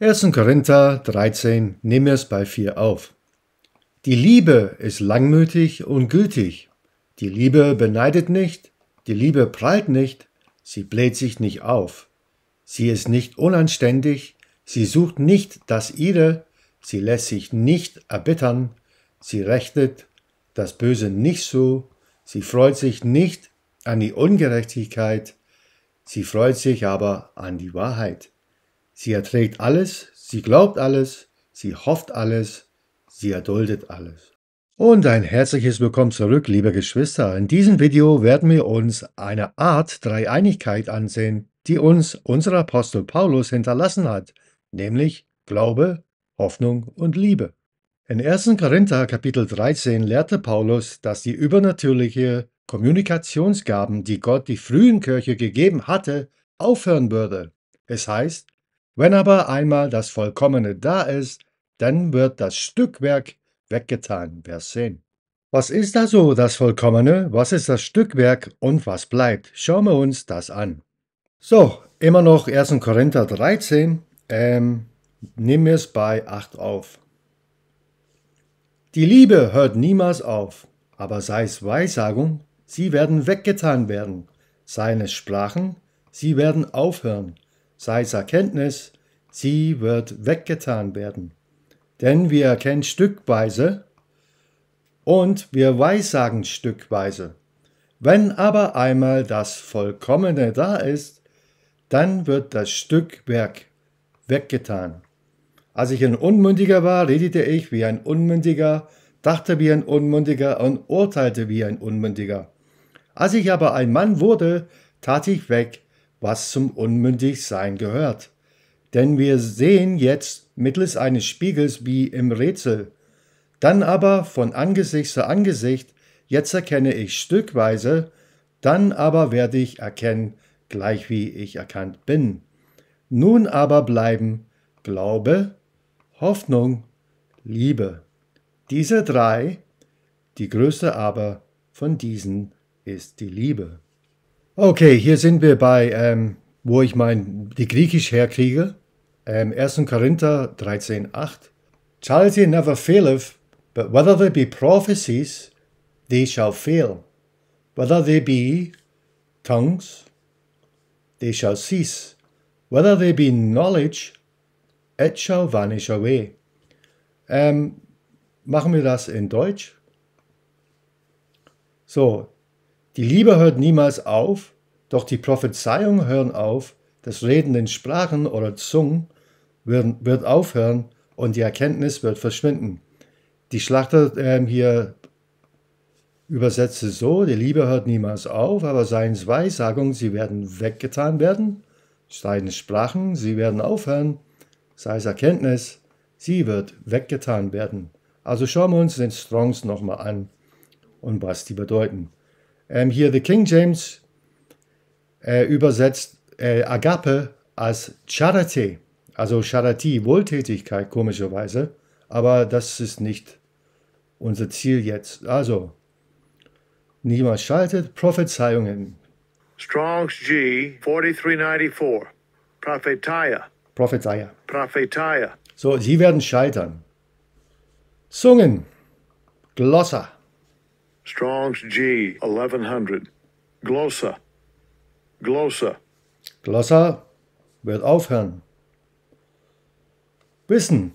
1. Korinther 13 nehmen wir es bei 4 auf. Die Liebe ist langmütig und gütig. Die Liebe beneidet nicht, die Liebe prallt nicht, sie bläht sich nicht auf. Sie ist nicht unanständig, sie sucht nicht das Ihre, sie lässt sich nicht erbittern, sie rechnet das Böse nicht so, sie freut sich nicht an die Ungerechtigkeit, sie freut sich aber an die Wahrheit. Sie erträgt alles, sie glaubt alles, sie hofft alles, sie erduldet alles. Und ein herzliches Willkommen zurück, liebe Geschwister. In diesem Video werden wir uns eine Art Dreieinigkeit ansehen, die uns unser Apostel Paulus hinterlassen hat, nämlich Glaube, Hoffnung und Liebe. In 1. Korinther Kapitel 13 lehrte Paulus, dass die übernatürliche Kommunikationsgaben, die Gott die frühen Kirche gegeben hatte, aufhören würde. Es heißt, wenn aber einmal das Vollkommene da ist, dann wird das Stückwerk weggetan. Vers 10. Was ist da so das Vollkommene? Was ist das Stückwerk und was bleibt? Schauen wir uns das an. So, immer noch 1. Korinther 13. Ähm, nehmen es bei 8 auf. Die Liebe hört niemals auf, aber sei es Weissagung, sie werden weggetan werden. Seine Sprachen, sie werden aufhören sei es Erkenntnis, sie wird weggetan werden. Denn wir erkennen stückweise und wir weissagen stückweise. Wenn aber einmal das Vollkommene da ist, dann wird das Stückwerk weggetan. Als ich ein Unmündiger war, redete ich wie ein Unmündiger, dachte wie ein Unmündiger und urteilte wie ein Unmündiger. Als ich aber ein Mann wurde, tat ich weg, was zum Unmündigsein gehört. Denn wir sehen jetzt mittels eines Spiegels wie im Rätsel. Dann aber von Angesicht zu Angesicht, jetzt erkenne ich stückweise, dann aber werde ich erkennen, gleich wie ich erkannt bin. Nun aber bleiben Glaube, Hoffnung, Liebe. Diese drei, die größte aber von diesen ist die Liebe. Okay, hier sind wir bei, ähm, wo ich mein, die Griechisch herkriege. Ähm, 1. Korinther 13, 8. Charity never faileth, but whether there be prophecies, they shall fail. Whether there be tongues, they shall cease. Whether there be knowledge, it shall vanish away. Ähm, machen wir das in Deutsch? So, die Liebe hört niemals auf, doch die Prophezeiungen hören auf, das Reden in Sprachen oder Zungen wird aufhören und die Erkenntnis wird verschwinden. Die Schlachter äh, hier übersetzt es so, die Liebe hört niemals auf, aber seien Weissagungen, sie werden weggetan werden, seien Sprachen, sie werden aufhören, sei es Erkenntnis, sie wird weggetan werden. Also schauen wir uns den Strongs nochmal an und was die bedeuten ähm, hier The King James äh, übersetzt äh, Agape als Charity, also Charity, Wohltätigkeit, komischerweise. Aber das ist nicht unser Ziel jetzt. Also, niemand schaltet Prophezeiungen. Strong's G 4394, Prophetia. Prophetia. Prophetia. So, sie werden scheitern. Zungen, Glosser. Strong's G 1100. Glossa. Glossa. Glossa wird aufhören. Wissen.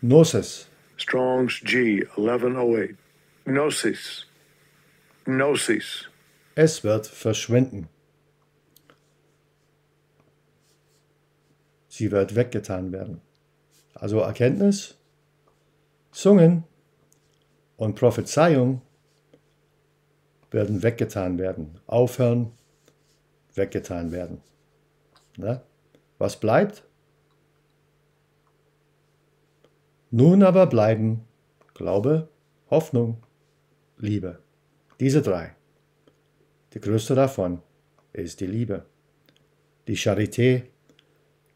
Gnosis. Strong's G 1108. Gnosis. Gnosis. Es wird verschwinden. Sie wird weggetan werden. Also Erkenntnis, Sungen und Prophezeiung werden weggetan werden, aufhören, weggetan werden. Na? Ne? Was bleibt? Nun aber bleiben Glaube, Hoffnung, Liebe. Diese drei. Die größte davon ist die Liebe. Die Charité,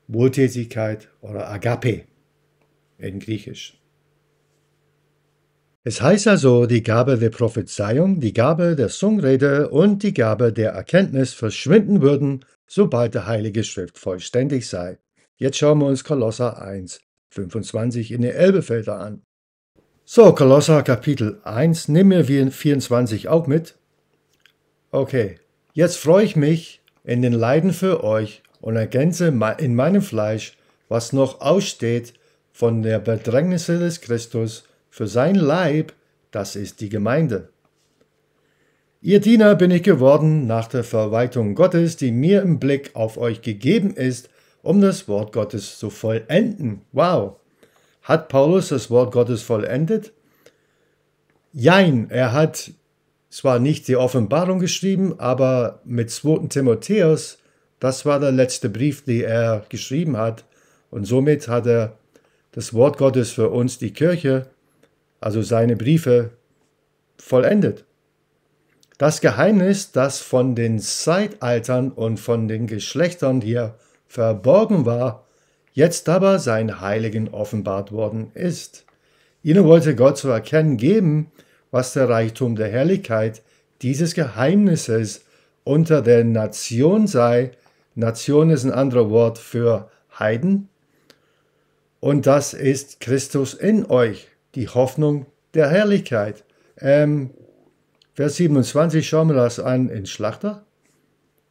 Wohltätigkeit oder Agape in Griechisch. Es heißt also, die Gabe der Prophezeiung, die Gabe der Zungenrede und die Gabe der Erkenntnis verschwinden würden, sobald die Heilige Schrift vollständig sei. Jetzt schauen wir uns Kolosser 1, 25 in den Elbefelder an. So, Kolosser Kapitel 1, nehmen wir 24 auch mit. Okay, jetzt freue ich mich in den Leiden für euch und ergänze in meinem Fleisch, was noch aussteht von der Bedrängnisse des Christus für sein Leib, das ist die Gemeinde. Ihr Diener bin ich geworden nach der Verwaltung Gottes, die mir im Blick auf euch gegeben ist, um das Wort Gottes zu vollenden. Wow! Hat Paulus das Wort Gottes vollendet? Jein, er hat zwar nicht die Offenbarung geschrieben, aber mit 2. Timotheus, das war der letzte Brief, den er geschrieben hat, und somit hat er das Wort Gottes für uns, die Kirche, also seine Briefe, vollendet. Das Geheimnis, das von den Zeitaltern und von den Geschlechtern hier verborgen war, jetzt aber sein Heiligen offenbart worden ist. Ihnen wollte Gott zu erkennen geben, was der Reichtum der Herrlichkeit dieses Geheimnisses unter der Nation sei. Nation ist ein anderer Wort für Heiden. Und das ist Christus in euch, die Hoffnung der Herrlichkeit. Ähm, Vers 27 schauen wir das an in Schlachter.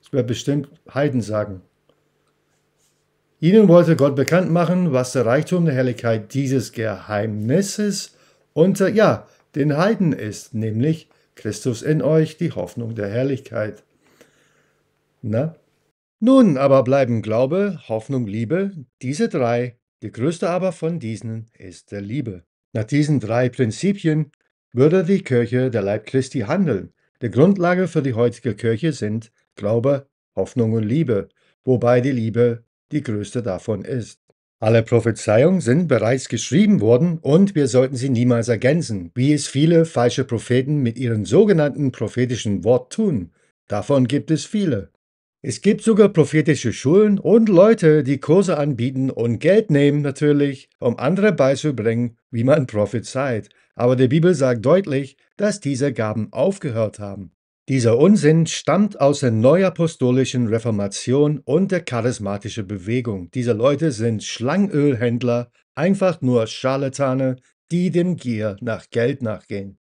Das wird bestimmt Heiden sagen. Ihnen wollte Gott bekannt machen, was der Reichtum der Herrlichkeit dieses Geheimnisses unter, ja, den Heiden ist, nämlich Christus in euch, die Hoffnung der Herrlichkeit. Na? Nun aber bleiben Glaube, Hoffnung, Liebe, diese drei, die größte aber von diesen ist der Liebe. Nach diesen drei Prinzipien würde die Kirche der Leib Christi handeln. Die Grundlage für die heutige Kirche sind Glaube, Hoffnung und Liebe, wobei die Liebe die größte davon ist. Alle Prophezeiungen sind bereits geschrieben worden und wir sollten sie niemals ergänzen, wie es viele falsche Propheten mit ihrem sogenannten prophetischen Wort tun. Davon gibt es viele. Es gibt sogar prophetische Schulen und Leute, die Kurse anbieten und Geld nehmen natürlich, um andere beizubringen, wie man prophezeit. Aber die Bibel sagt deutlich, dass diese Gaben aufgehört haben. Dieser Unsinn stammt aus der neuapostolischen Reformation und der charismatischen Bewegung. Diese Leute sind Schlangölhändler, einfach nur Scharlatane, die dem Gier nach Geld nachgehen.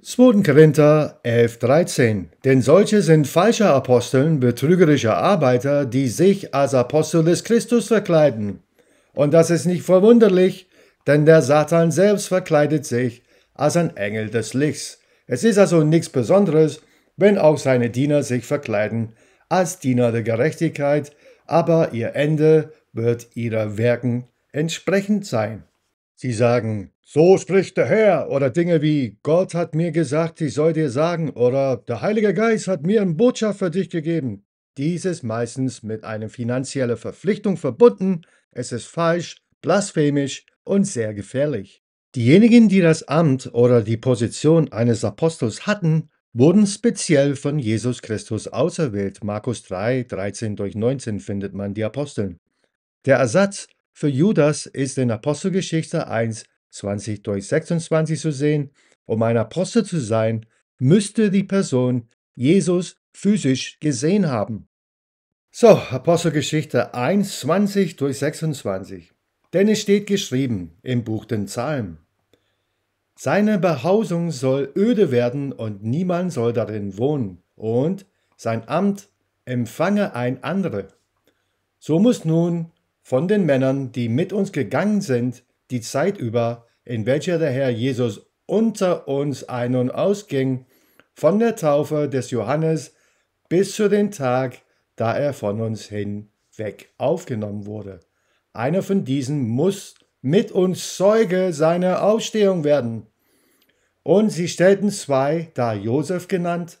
2. Korinther 11, 13. Denn solche sind falsche Aposteln, betrügerische Arbeiter, die sich als Apostel des Christus verkleiden. Und das ist nicht verwunderlich, denn der Satan selbst verkleidet sich als ein Engel des Lichts. Es ist also nichts Besonderes, wenn auch seine Diener sich verkleiden als Diener der Gerechtigkeit, aber ihr Ende wird ihrer Werken entsprechend sein. Sie sagen, so spricht der Herr oder Dinge wie Gott hat mir gesagt, ich soll dir sagen oder der Heilige Geist hat mir eine Botschaft für dich gegeben. Dies ist meistens mit einer finanziellen Verpflichtung verbunden. Es ist falsch, blasphemisch und sehr gefährlich. Diejenigen, die das Amt oder die Position eines Apostels hatten, wurden speziell von Jesus Christus auserwählt. Markus 3, 13 durch 19 findet man die Aposteln. Der Ersatz für Judas ist in Apostelgeschichte 1 20 durch 26 zu sehen, um ein Apostel zu sein, müsste die Person Jesus physisch gesehen haben. So, Apostelgeschichte 1, 20 durch 26. Denn es steht geschrieben im Buch den Psalmen. Seine Behausung soll öde werden und niemand soll darin wohnen, und sein Amt empfange ein anderer. So muss nun von den Männern, die mit uns gegangen sind, die Zeit über, in welcher der Herr Jesus unter uns ein- und ausging, von der Taufe des Johannes bis zu dem Tag, da er von uns hinweg aufgenommen wurde. Einer von diesen muss mit uns Zeuge seiner Aufstehung werden. Und sie stellten zwei, da Josef genannt,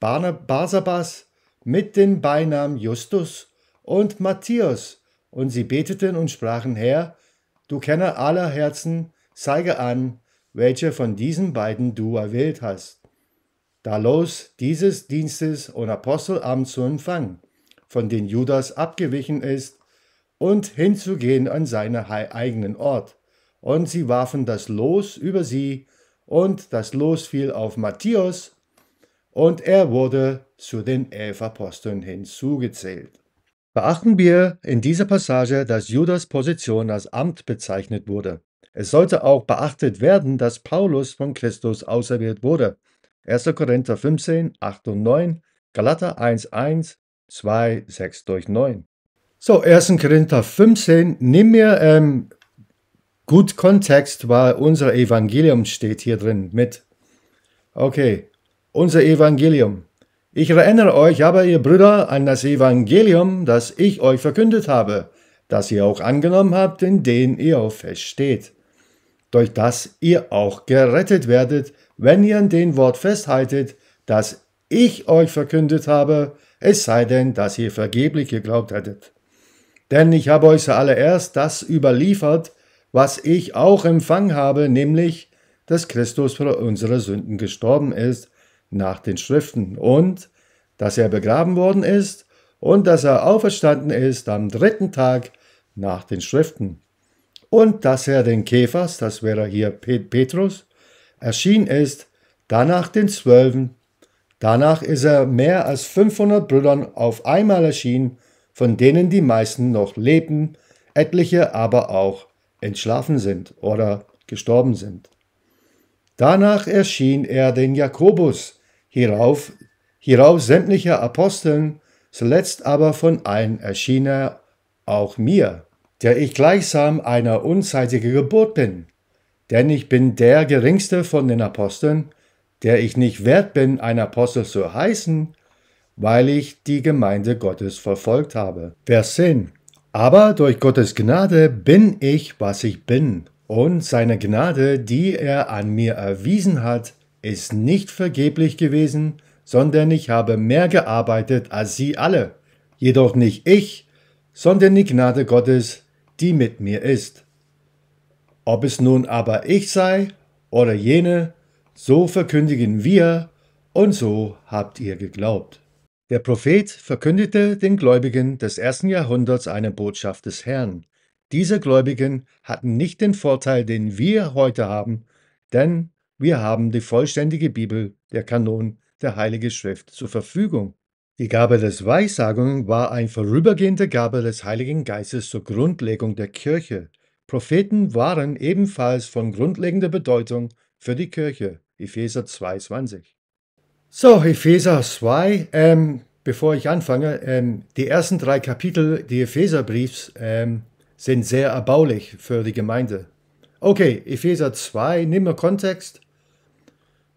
Barsabas mit den Beinamen Justus und Matthias, und sie beteten und sprachen, Herr, Du Kenner aller Herzen, zeige an, welche von diesen beiden du erwählt hast. Da los dieses Dienstes und Apostelamt zu empfangen, von dem Judas abgewichen ist, und hinzugehen an seinen eigenen Ort. Und sie warfen das Los über sie, und das Los fiel auf Matthäus, und er wurde zu den elf Aposteln hinzugezählt. Beachten wir in dieser Passage, dass Judas Position als Amt bezeichnet wurde. Es sollte auch beachtet werden, dass Paulus von Christus auserwählt wurde. 1. Korinther 15, 8 und 9, Galater 1, 1, 2, 6 durch 9. So, 1. Korinther 15, nimm mir ähm, gut Kontext, weil unser Evangelium steht hier drin mit. Okay, unser Evangelium. Ich erinnere euch aber, ihr Brüder, an das Evangelium, das ich euch verkündet habe, das ihr auch angenommen habt, in dem ihr auch versteht, durch das ihr auch gerettet werdet, wenn ihr an dem Wort festhaltet, das ich euch verkündet habe, es sei denn, dass ihr vergeblich geglaubt hättet. Denn ich habe euch zuallererst das überliefert, was ich auch empfangen habe, nämlich, dass Christus für unsere Sünden gestorben ist, nach den Schriften und dass er begraben worden ist und dass er auferstanden ist am dritten Tag nach den Schriften und dass er den Käfers, das wäre hier Petrus, erschien ist, danach den Zwölfen, danach ist er mehr als 500 Brüdern auf einmal erschienen, von denen die meisten noch leben, etliche aber auch entschlafen sind oder gestorben sind. Danach erschien er den Jakobus, hierauf, hierauf sämtliche Aposteln, zuletzt aber von allen erschien er auch mir, der ich gleichsam einer unzeitigen Geburt bin. Denn ich bin der geringste von den Aposteln, der ich nicht wert bin, ein Apostel zu heißen, weil ich die Gemeinde Gottes verfolgt habe. Vers 10. Aber durch Gottes Gnade bin ich, was ich bin, und seine Gnade, die er an mir erwiesen hat, ist nicht vergeblich gewesen, sondern ich habe mehr gearbeitet als sie alle. Jedoch nicht ich, sondern die Gnade Gottes, die mit mir ist. Ob es nun aber ich sei oder jene, so verkündigen wir und so habt ihr geglaubt. Der Prophet verkündete den Gläubigen des ersten Jahrhunderts eine Botschaft des Herrn. Diese Gläubigen hatten nicht den Vorteil, den wir heute haben, denn wir haben die vollständige Bibel, der Kanon, der Heilige Schrift zur Verfügung. Die Gabe des Weissagungen war eine vorübergehende Gabe des Heiligen Geistes zur Grundlegung der Kirche. Propheten waren ebenfalls von grundlegender Bedeutung für die Kirche. Epheser 2,20. So, Epheser 2, ähm, bevor ich anfange, ähm, die ersten drei Kapitel des Epheserbriefs ähm, sind sehr erbaulich für die Gemeinde. Okay, Epheser 2, nimm mal Kontext.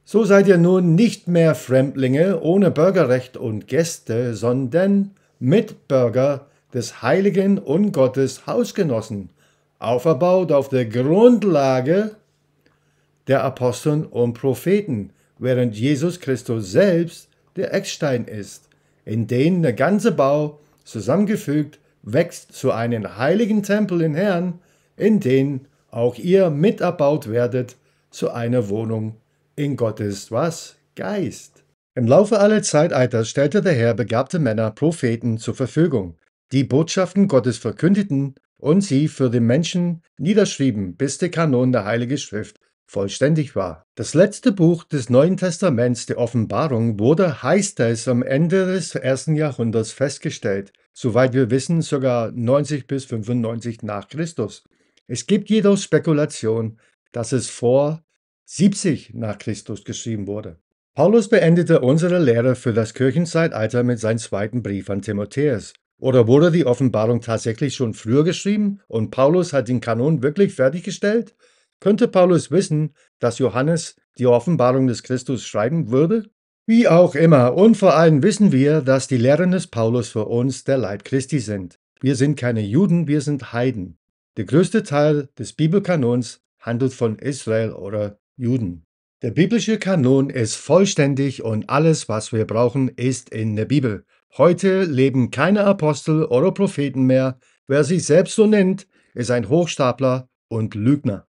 So seid ihr nun nicht mehr Fremdlinge ohne Bürgerrecht und Gäste, sondern Mitbürger des Heiligen und Gottes Hausgenossen, auferbaut auf der Grundlage der Aposteln und Propheten, während Jesus Christus selbst der Eckstein ist, in den der ganze Bau zusammengefügt wächst zu einem heiligen Tempel im Herrn, in den auch ihr miterbaut werdet zu einer Wohnung in Gottes was? Geist. Im Laufe aller Zeitalter stellte der Herr begabte Männer, Propheten zur Verfügung, die Botschaften Gottes verkündeten und sie für den Menschen niederschrieben, bis der Kanon der Heiligen Schrift vollständig war. Das letzte Buch des Neuen Testaments, die Offenbarung, wurde, heißt es, am Ende des ersten Jahrhunderts festgestellt, soweit wir wissen, sogar 90 bis 95 nach Christus. Es gibt jedoch Spekulation, dass es vor 70 nach Christus geschrieben wurde. Paulus beendete unsere Lehre für das Kirchenzeitalter mit seinem zweiten Brief an Timotheus. Oder wurde die Offenbarung tatsächlich schon früher geschrieben und Paulus hat den Kanon wirklich fertiggestellt? Könnte Paulus wissen, dass Johannes die Offenbarung des Christus schreiben würde? Wie auch immer, und vor allem wissen wir, dass die Lehren des Paulus für uns der Leib Christi sind. Wir sind keine Juden, wir sind Heiden. Der größte Teil des Bibelkanons handelt von Israel oder Juden. Der biblische Kanon ist vollständig und alles, was wir brauchen, ist in der Bibel. Heute leben keine Apostel oder Propheten mehr. Wer sich selbst so nennt, ist ein Hochstapler und Lügner.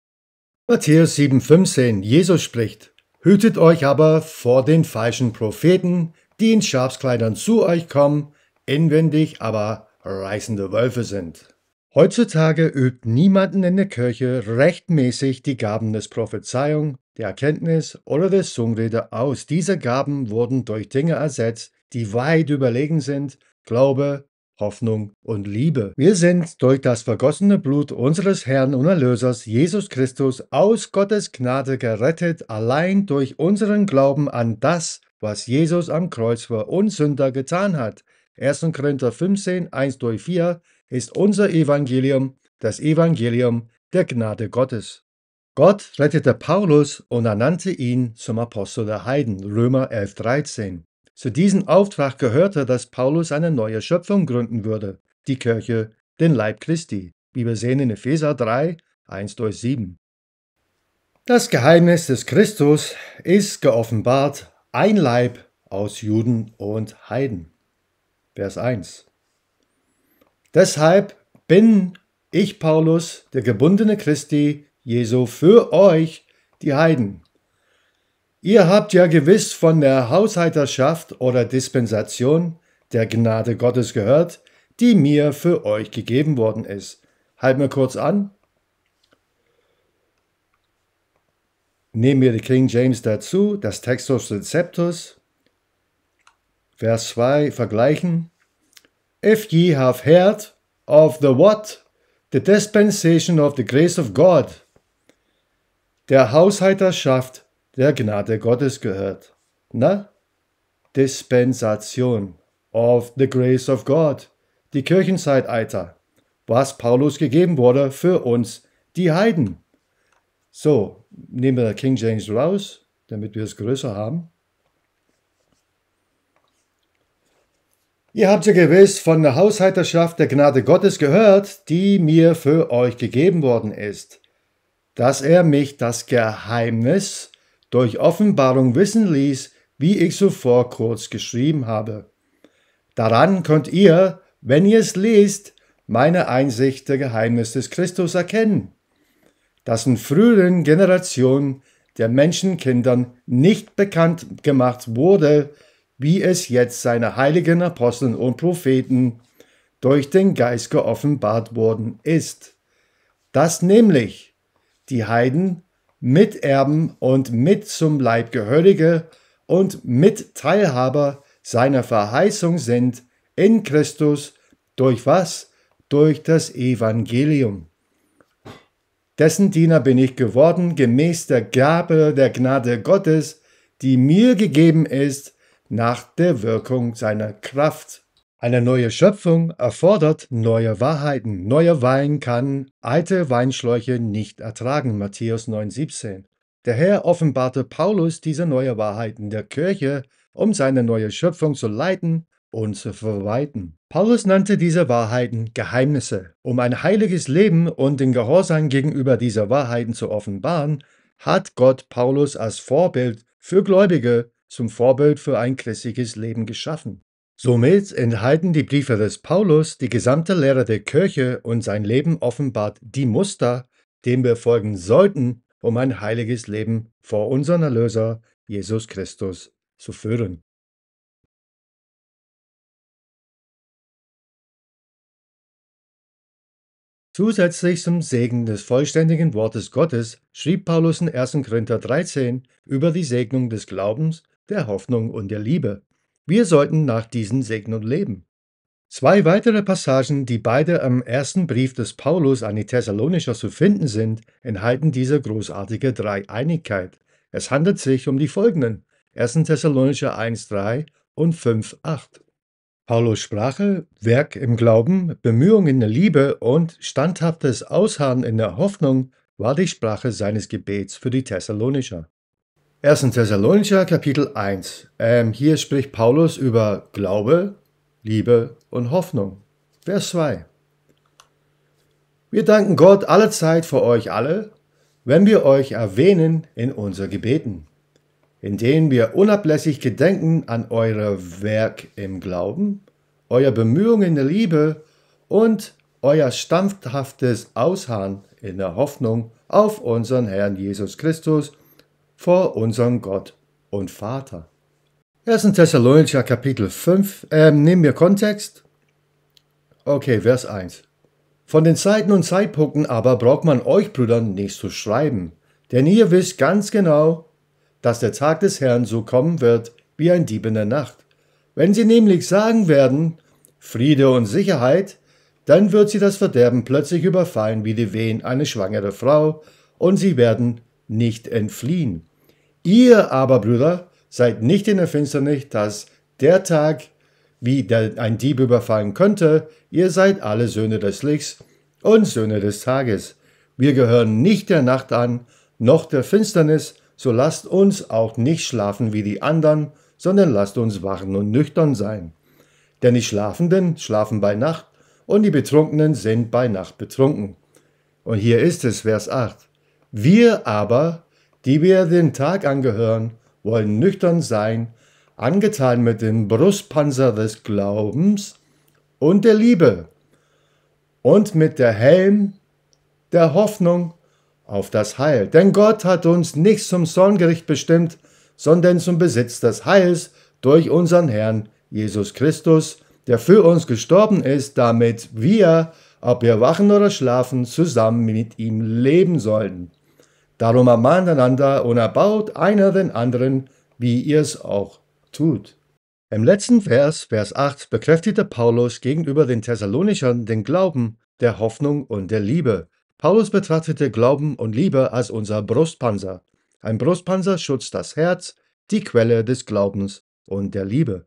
Matthäus 7,15 Jesus spricht: Hütet euch aber vor den falschen Propheten, die in Schafskleidern zu euch kommen, inwendig aber reißende Wölfe sind. Heutzutage übt niemanden in der Kirche rechtmäßig die Gaben des Prophezeiung, der Erkenntnis oder der Zungenrede aus. Diese Gaben wurden durch Dinge ersetzt, die weit überlegen sind, Glaube, Hoffnung und Liebe. Wir sind durch das vergossene Blut unseres Herrn und Erlösers Jesus Christus aus Gottes Gnade gerettet, allein durch unseren Glauben an das, was Jesus am Kreuz für uns Sünder getan hat. 1. Korinther 15, 1 durch 4 ist unser Evangelium das Evangelium der Gnade Gottes. Gott rettete Paulus und ernannte ihn zum Apostel der Heiden, Römer 11,13. Zu diesem Auftrag gehörte, dass Paulus eine neue Schöpfung gründen würde, die Kirche, den Leib Christi, wie wir sehen in Epheser 3, 1 7. Das Geheimnis des Christus ist geoffenbart ein Leib aus Juden und Heiden. Vers 1. Deshalb bin ich, Paulus, der gebundene Christi, Jesu, für euch, die Heiden. Ihr habt ja gewiss von der Haushalterschaft oder Dispensation der Gnade Gottes gehört, die mir für euch gegeben worden ist. Halt mir kurz an. Nehmen wir die King James dazu, das Textus Receptus, Vers 2 vergleichen. If ye have heard of the what? The dispensation of the grace of God. Der Haushalterschaft der Gnade Gottes gehört. Na? Dispensation of the grace of God. Die Kirchenzeitalter. Was Paulus gegeben wurde für uns, die Heiden. So, nehmen wir King James raus, damit wir es größer haben. Ihr habt ja gewiss von der Haushalterschaft der Gnade Gottes gehört, die mir für euch gegeben worden ist, dass er mich das Geheimnis durch Offenbarung wissen ließ, wie ich zuvor kurz geschrieben habe. Daran könnt ihr, wenn ihr es liest, meine Einsicht der Geheimnis des Christus erkennen, das in früheren Generationen der Menschenkindern nicht bekannt gemacht wurde, wie es jetzt seine heiligen Aposteln und Propheten durch den Geist geoffenbart worden ist, dass nämlich die Heiden Miterben und mit zum Leib gehörige und mit Teilhaber seiner Verheißung sind in Christus, durch was? Durch das Evangelium. Dessen Diener bin ich geworden, gemäß der Gabe der Gnade Gottes, die mir gegeben ist, nach der Wirkung seiner Kraft. Eine neue Schöpfung erfordert neue Wahrheiten. Neuer Wein kann alte Weinschläuche nicht ertragen. Matthäus 9,17. Der Herr offenbarte Paulus diese neue Wahrheiten der Kirche, um seine neue Schöpfung zu leiten und zu verwalten. Paulus nannte diese Wahrheiten Geheimnisse. Um ein heiliges Leben und den Gehorsam gegenüber dieser Wahrheiten zu offenbaren, hat Gott Paulus als Vorbild für Gläubige zum Vorbild für ein christliches Leben geschaffen. Somit enthalten die Briefe des Paulus, die gesamte Lehre der Kirche und sein Leben offenbart die Muster, dem wir folgen sollten, um ein heiliges Leben vor unserem Erlöser Jesus Christus zu führen. Zusätzlich zum Segen des vollständigen Wortes Gottes schrieb Paulus in 1. Korinther 13 über die Segnung des Glaubens der Hoffnung und der Liebe. Wir sollten nach diesen Segnungen leben. Zwei weitere Passagen, die beide am ersten Brief des Paulus an die Thessalonicher zu finden sind, enthalten diese großartige Dreieinigkeit. Es handelt sich um die folgenden: 1. Thessalonicher 1,3 und 5,8. Paulus Sprache, Werk im Glauben, Bemühungen in der Liebe und standhaftes Ausharren in der Hoffnung war die Sprache seines Gebets für die Thessalonicher. 1. Thessalonicher Kapitel 1. Ähm, hier spricht Paulus über Glaube, Liebe und Hoffnung. Vers 2. Wir danken Gott allezeit für euch alle, wenn wir euch erwähnen in unseren Gebeten, in denen wir unablässig gedenken an euer Werk im Glauben, euer Bemühungen in der Liebe und euer standhaftes Ausharren in der Hoffnung auf unseren Herrn Jesus Christus, vor unserem Gott und Vater. 1. Thessalonicher Kapitel 5, äh, nehmen wir Kontext. Okay, Vers 1. Von den Zeiten und Zeitpunkten aber braucht man euch Brüdern nichts zu schreiben, denn ihr wisst ganz genau, dass der Tag des Herrn so kommen wird wie ein Dieb in der Nacht. Wenn sie nämlich sagen werden, Friede und Sicherheit, dann wird sie das Verderben plötzlich überfallen wie die Wehen eine schwangere Frau, und sie werden nicht entfliehen. Ihr aber, Brüder, seid nicht in der Finsternis, dass der Tag, wie der ein Dieb überfallen könnte, ihr seid alle Söhne des Lichts und Söhne des Tages. Wir gehören nicht der Nacht an, noch der Finsternis, so lasst uns auch nicht schlafen wie die anderen, sondern lasst uns wachen und nüchtern sein. Denn die Schlafenden schlafen bei Nacht und die Betrunkenen sind bei Nacht betrunken. Und hier ist es, Vers 8. Wir aber, die wir den Tag angehören, wollen nüchtern sein, angetan mit dem Brustpanzer des Glaubens und der Liebe und mit der Helm der Hoffnung auf das Heil. Denn Gott hat uns nicht zum Zorngericht bestimmt, sondern zum Besitz des Heils durch unseren Herrn Jesus Christus, der für uns gestorben ist, damit wir ob wir wachen oder schlafen, zusammen mit ihm leben sollen. Darum ermahnt einander und erbaut einer den anderen, wie ihr es auch tut. Im letzten Vers, Vers 8, bekräftigte Paulus gegenüber den Thessalonichern den Glauben, der Hoffnung und der Liebe. Paulus betrachtete Glauben und Liebe als unser Brustpanzer. Ein Brustpanzer schützt das Herz, die Quelle des Glaubens und der Liebe.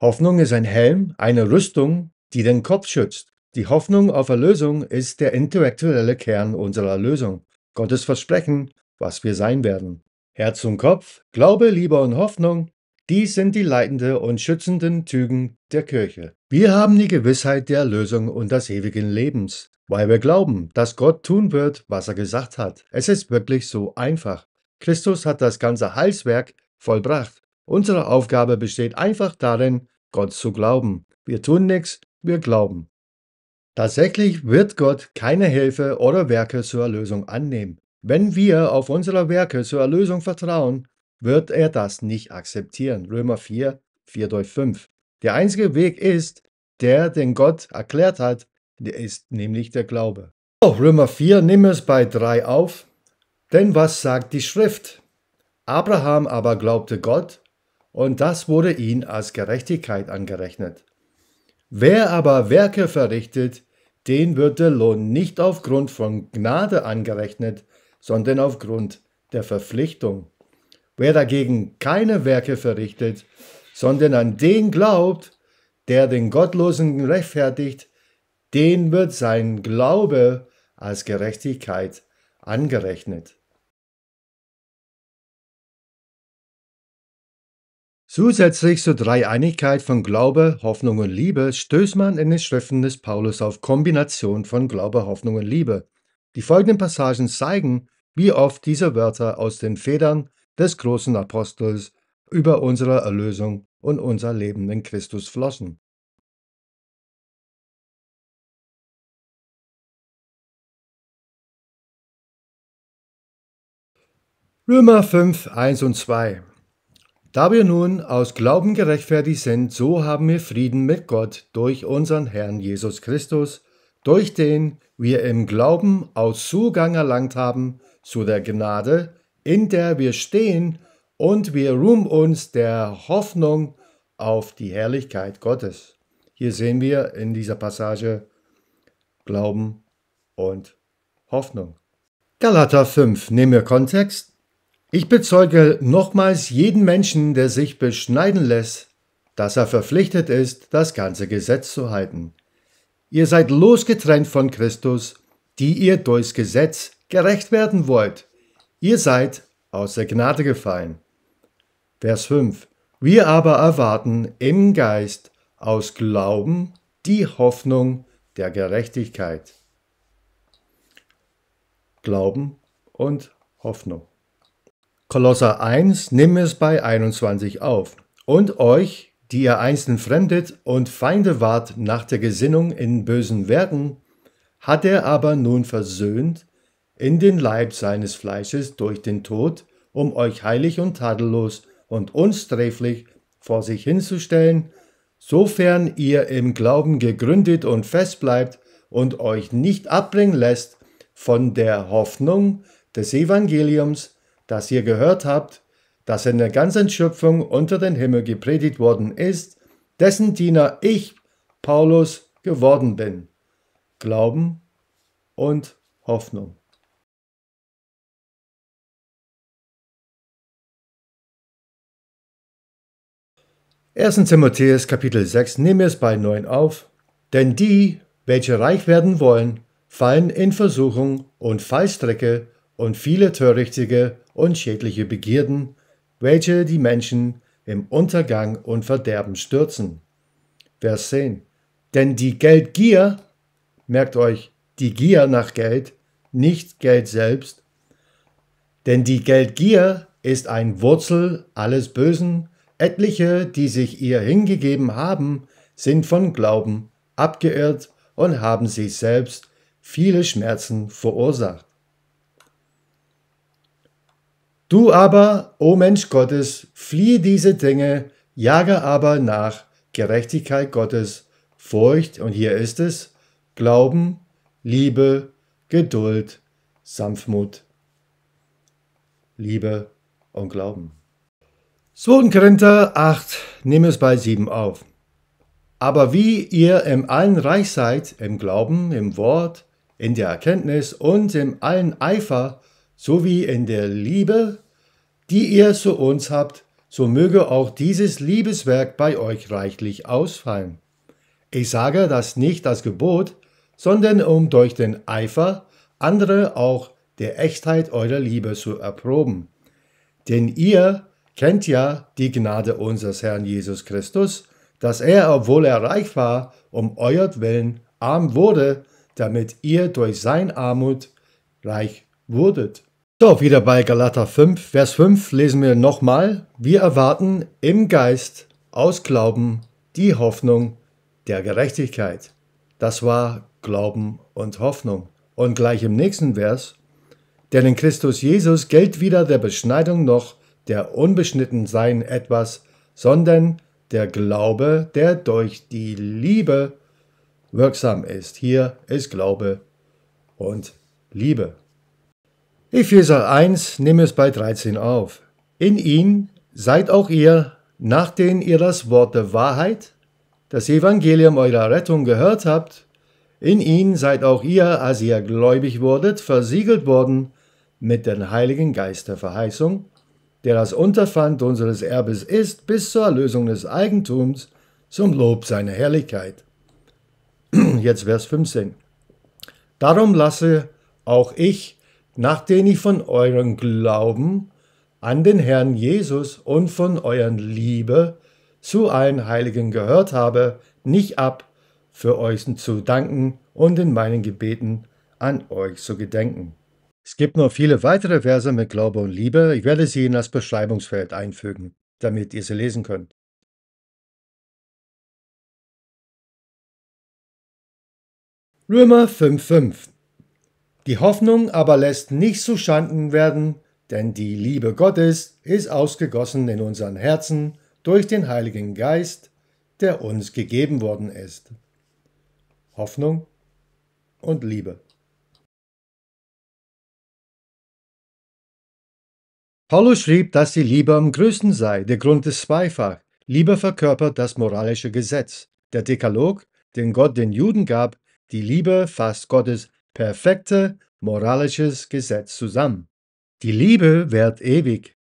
Hoffnung ist ein Helm, eine Rüstung, die den Kopf schützt. Die Hoffnung auf Erlösung ist der intellektuelle Kern unserer Erlösung, Gottes Versprechen, was wir sein werden. Herz und Kopf, Glaube, Liebe und Hoffnung, dies sind die leitende und schützenden Tügen der Kirche. Wir haben die Gewissheit der Erlösung und des ewigen Lebens, weil wir glauben, dass Gott tun wird, was er gesagt hat. Es ist wirklich so einfach. Christus hat das ganze Heilswerk vollbracht. Unsere Aufgabe besteht einfach darin, Gott zu glauben. Wir tun nichts, wir glauben. Tatsächlich wird Gott keine Hilfe oder Werke zur Erlösung annehmen. Wenn wir auf unsere Werke zur Erlösung vertrauen, wird er das nicht akzeptieren. Römer 4, 4 durch 5. Der einzige Weg ist, der den Gott erklärt hat, der ist nämlich der Glaube. Auch Römer 4 nimm es bei 3 auf. Denn was sagt die Schrift? Abraham aber glaubte Gott, und das wurde ihm als Gerechtigkeit angerechnet. Wer aber Werke verrichtet, den wird der Lohn nicht aufgrund von Gnade angerechnet, sondern aufgrund der Verpflichtung. Wer dagegen keine Werke verrichtet, sondern an den glaubt, der den Gottlosen rechtfertigt, den wird sein Glaube als Gerechtigkeit angerechnet. Zusätzlich zur Dreieinigkeit von Glaube, Hoffnung und Liebe stößt man in den Schriften des Paulus auf Kombination von Glaube, Hoffnung und Liebe. Die folgenden Passagen zeigen, wie oft diese Wörter aus den Federn des großen Apostels über unsere Erlösung und unser Leben in Christus flossen. Römer 5, 1 und 2 da wir nun aus Glauben gerechtfertigt sind, so haben wir Frieden mit Gott durch unseren Herrn Jesus Christus, durch den wir im Glauben aus Zugang erlangt haben zu der Gnade, in der wir stehen, und wir ruhen uns der Hoffnung auf die Herrlichkeit Gottes. Hier sehen wir in dieser Passage Glauben und Hoffnung. Galater 5, nehmen wir Kontext. Ich bezeuge nochmals jeden Menschen, der sich beschneiden lässt, dass er verpflichtet ist, das ganze Gesetz zu halten. Ihr seid losgetrennt von Christus, die ihr durchs Gesetz gerecht werden wollt. Ihr seid aus der Gnade gefallen. Vers 5. Wir aber erwarten im Geist aus Glauben die Hoffnung der Gerechtigkeit. Glauben und Hoffnung. Kolosser 1, nimm es bei 21 auf. Und euch, die ihr einst entfremdet und Feinde wart nach der Gesinnung in bösen Werken, hat er aber nun versöhnt in den Leib seines Fleisches durch den Tod, um euch heilig und tadellos und unsträflich vor sich hinzustellen, sofern ihr im Glauben gegründet und fest bleibt und euch nicht abbringen lässt von der Hoffnung des Evangeliums, dass ihr gehört habt, dass in der ganzen Schöpfung unter den Himmel gepredigt worden ist, dessen Diener ich, Paulus, geworden bin. Glauben und Hoffnung. Erstens Timotheus Kapitel 6 nehmen wir es bei 9 auf, denn die, welche reich werden wollen, fallen in Versuchung und Fallstrecke und viele törichtige und schädliche Begierden, welche die Menschen im Untergang und Verderben stürzen. Vers 10. Denn die Geldgier, merkt euch, die Gier nach Geld, nicht Geld selbst, denn die Geldgier ist ein Wurzel alles Bösen, etliche, die sich ihr hingegeben haben, sind von Glauben abgeirrt und haben sich selbst viele Schmerzen verursacht. Du aber, o Mensch Gottes, fliehe diese Dinge, jage aber nach Gerechtigkeit Gottes, Furcht, und hier ist es, Glauben, Liebe, Geduld, Sanftmut, Liebe und Glauben. 2. Korinther 8, nimm es bei 7 auf. Aber wie ihr im allen reich seid, im Glauben, im Wort, in der Erkenntnis und im allen Eifer, sowie in der Liebe, die ihr zu uns habt, so möge auch dieses Liebeswerk bei euch reichlich ausfallen. Ich sage das nicht als Gebot, sondern um durch den Eifer andere auch der Echtheit eurer Liebe zu erproben. Denn ihr kennt ja die Gnade unseres Herrn Jesus Christus, dass er, obwohl er reich war, um Willen arm wurde, damit ihr durch sein Armut reich wurdet. So, wieder bei Galater 5, Vers 5 lesen wir nochmal. Wir erwarten im Geist aus Glauben die Hoffnung der Gerechtigkeit. Das war Glauben und Hoffnung. Und gleich im nächsten Vers, denn in Christus Jesus gilt weder der Beschneidung noch der Unbeschnittensein etwas, sondern der Glaube, der durch die Liebe wirksam ist. Hier ist Glaube und Liebe. Epheser 1, nehme es bei 13 auf. In ihn seid auch ihr, nachdem ihr das Wort der Wahrheit, das Evangelium eurer Rettung gehört habt, in ihn seid auch ihr, als ihr gläubig wurdet, versiegelt worden mit dem Heiligen Geist der Verheißung, der das Unterpfand unseres Erbes ist, bis zur Erlösung des Eigentums zum Lob seiner Herrlichkeit. Jetzt Vers 15. Darum lasse auch ich, nachdem ich von eurem Glauben an den Herrn Jesus und von euren Liebe zu allen Heiligen gehört habe, nicht ab, für euch zu danken und in meinen Gebeten an euch zu gedenken. Es gibt noch viele weitere Verse mit Glaube und Liebe. Ich werde sie in das Beschreibungsfeld einfügen, damit ihr sie lesen könnt. Römer 5,5 die Hoffnung aber lässt nicht zu Schanden werden, denn die Liebe Gottes ist ausgegossen in unseren Herzen durch den Heiligen Geist, der uns gegeben worden ist. Hoffnung und Liebe. Paulus schrieb, dass die Liebe am größten sei, der Grund ist zweifach. Liebe verkörpert das moralische Gesetz. Der Dekalog, den Gott den Juden gab, die Liebe fasst Gottes perfekte moralisches Gesetz zusammen. Die Liebe währt ewig.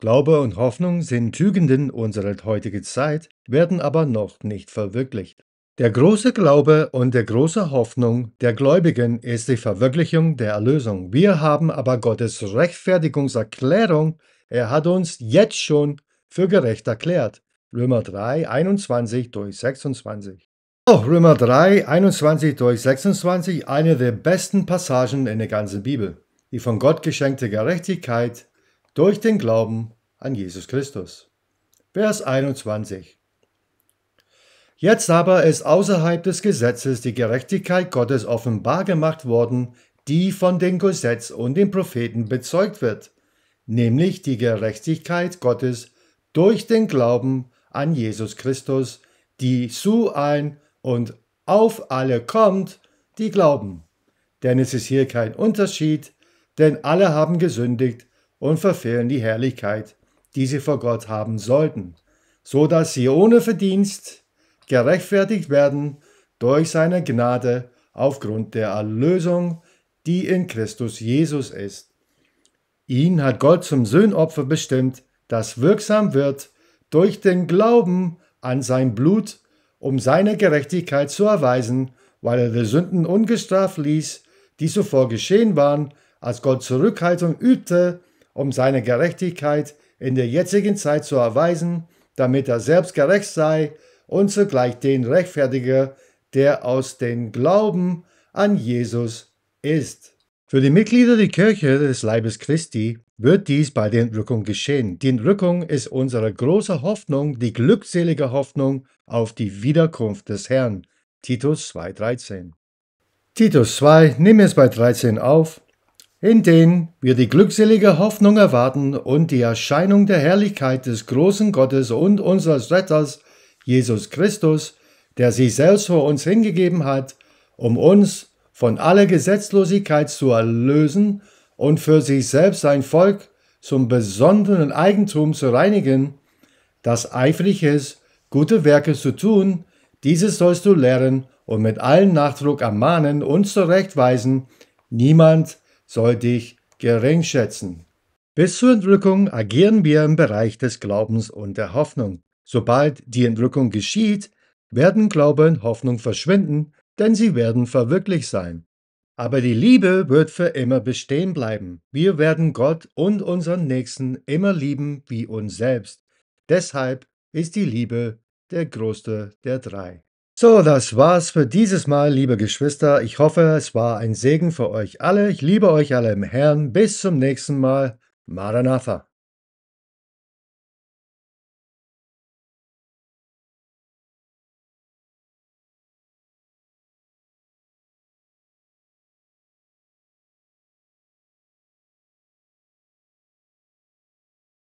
Glaube und Hoffnung sind Tügenden unserer heutigen Zeit, werden aber noch nicht verwirklicht. Der große Glaube und der große Hoffnung der Gläubigen ist die Verwirklichung der Erlösung. Wir haben aber Gottes Rechtfertigungserklärung, er hat uns jetzt schon für gerecht erklärt. Römer 3, 21 durch 26. Oh, Römer 3, 21 durch 26, eine der besten Passagen in der ganzen Bibel, die von Gott geschenkte Gerechtigkeit durch den Glauben an Jesus Christus. Vers 21. Jetzt aber ist außerhalb des Gesetzes die Gerechtigkeit Gottes offenbar gemacht worden, die von dem Gesetz und den Propheten bezeugt wird, nämlich die Gerechtigkeit Gottes durch den Glauben an Jesus Christus, die zu ein und auf alle kommt, die glauben. Denn es ist hier kein Unterschied, denn alle haben gesündigt und verfehlen die Herrlichkeit, die sie vor Gott haben sollten, so dass sie ohne Verdienst gerechtfertigt werden durch seine Gnade aufgrund der Erlösung, die in Christus Jesus ist. Ihn hat Gott zum Söhnopfer bestimmt, das wirksam wird durch den Glauben an sein Blut um seine Gerechtigkeit zu erweisen, weil er die Sünden ungestraft ließ, die zuvor geschehen waren, als Gott Zurückhaltung übte, um seine Gerechtigkeit in der jetzigen Zeit zu erweisen, damit er selbst gerecht sei und zugleich den Rechtfertiger, der aus dem Glauben an Jesus ist. Für die Mitglieder der Kirche des Leibes Christi wird dies bei der Entrückung geschehen. Die Entrückung ist unsere große Hoffnung, die glückselige Hoffnung auf die Wiederkunft des Herrn. Titus 2,13. Titus 2, nimm es bei 13 auf, in denen wir die glückselige Hoffnung erwarten und die Erscheinung der Herrlichkeit des großen Gottes und unseres Retters, Jesus Christus, der sich selbst vor uns hingegeben hat, um uns von aller Gesetzlosigkeit zu erlösen und für sich selbst sein Volk zum besonderen Eigentum zu reinigen, das eifrig ist, gute Werke zu tun, dieses sollst du lehren und mit allen Nachdruck ermahnen und zurechtweisen, niemand soll dich geringschätzen. Bis zur Entrückung agieren wir im Bereich des Glaubens und der Hoffnung. Sobald die Entrückung geschieht, werden Glaube und Hoffnung verschwinden, denn sie werden verwirklicht sein. Aber die Liebe wird für immer bestehen bleiben. Wir werden Gott und unseren Nächsten immer lieben wie uns selbst. Deshalb ist die Liebe der größte der drei. So, das war's für dieses Mal, liebe Geschwister. Ich hoffe, es war ein Segen für euch alle. Ich liebe euch alle im Herrn. Bis zum nächsten Mal. Maranatha.